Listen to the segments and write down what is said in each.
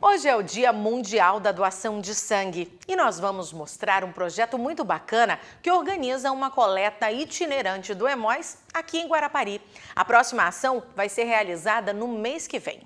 Hoje é o Dia Mundial da Doação de Sangue e nós vamos mostrar um projeto muito bacana que organiza uma coleta itinerante do Hemóis aqui em Guarapari. A próxima ação vai ser realizada no mês que vem.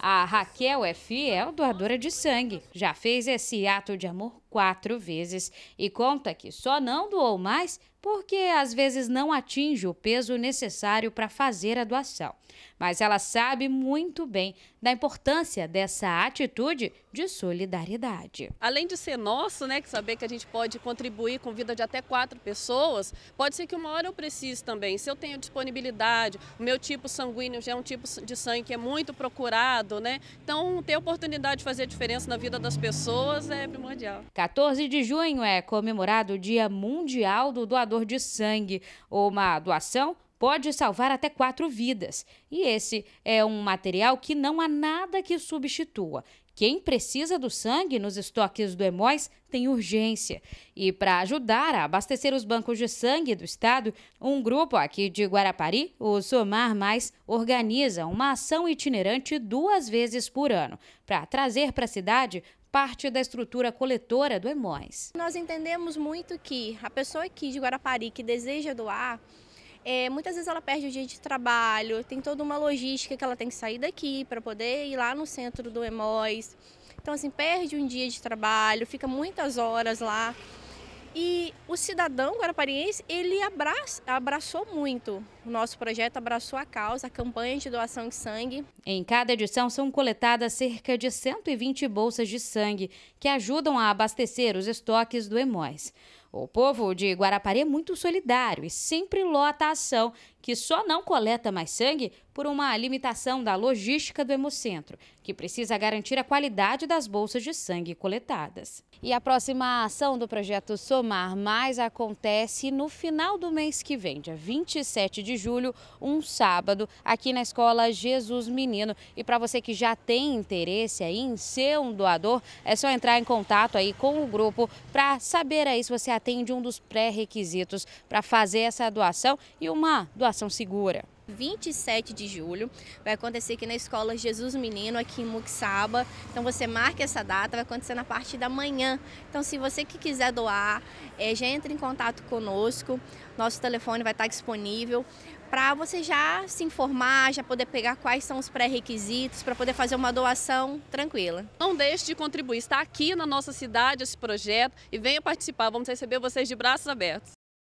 A Raquel é fiel doadora de sangue. Já fez esse ato de amor quatro vezes e conta que só não doou mais porque às vezes não atinge o peso necessário para fazer a doação. Mas ela sabe muito bem da importância dessa atitude de solidariedade. Além de ser nosso, né, que saber que a gente pode contribuir com vida de até quatro pessoas, pode ser que uma hora eu precise também. Se eu tenho disponibilidade, o meu tipo sanguíneo já é um tipo de sangue que é muito procurado, né? Então, ter a oportunidade de fazer a diferença na vida das pessoas é primordial. 14 de junho é comemorado o Dia Mundial do Doador de Sangue, uma doação pode salvar até quatro vidas. E esse é um material que não há nada que substitua. Quem precisa do sangue nos estoques do Hemóis tem urgência. E para ajudar a abastecer os bancos de sangue do estado, um grupo aqui de Guarapari, o Somar Mais, organiza uma ação itinerante duas vezes por ano para trazer para a cidade parte da estrutura coletora do Hemóis. Nós entendemos muito que a pessoa aqui de Guarapari que deseja doar é, muitas vezes ela perde o dia de trabalho, tem toda uma logística que ela tem que sair daqui para poder ir lá no centro do EMOIS. Então, assim, perde um dia de trabalho, fica muitas horas lá. E o cidadão guarapariense, ele abraça, abraçou muito o nosso projeto, abraçou a causa, a campanha de doação de sangue. Em cada edição são coletadas cerca de 120 bolsas de sangue que ajudam a abastecer os estoques do EMOIS. O povo de Guarapari é muito solidário e sempre lota a ação que só não coleta mais sangue por uma limitação da logística do Hemocentro, que precisa garantir a qualidade das bolsas de sangue coletadas. E a próxima ação do projeto Somar Mais acontece no final do mês que vem, dia 27 de julho, um sábado, aqui na Escola Jesus Menino. E para você que já tem interesse aí em ser um doador, é só entrar em contato aí com o grupo para saber aí se você atende um dos pré-requisitos para fazer essa doação e uma doação segura. 27 de julho, vai acontecer aqui na Escola Jesus Menino, aqui em Muxaba. Então você marca essa data, vai acontecer na parte da manhã. Então se você que quiser doar, é, já entre em contato conosco, nosso telefone vai estar disponível para você já se informar, já poder pegar quais são os pré-requisitos para poder fazer uma doação tranquila. Não deixe de contribuir, está aqui na nossa cidade esse projeto e venha participar, vamos receber vocês de braços abertos.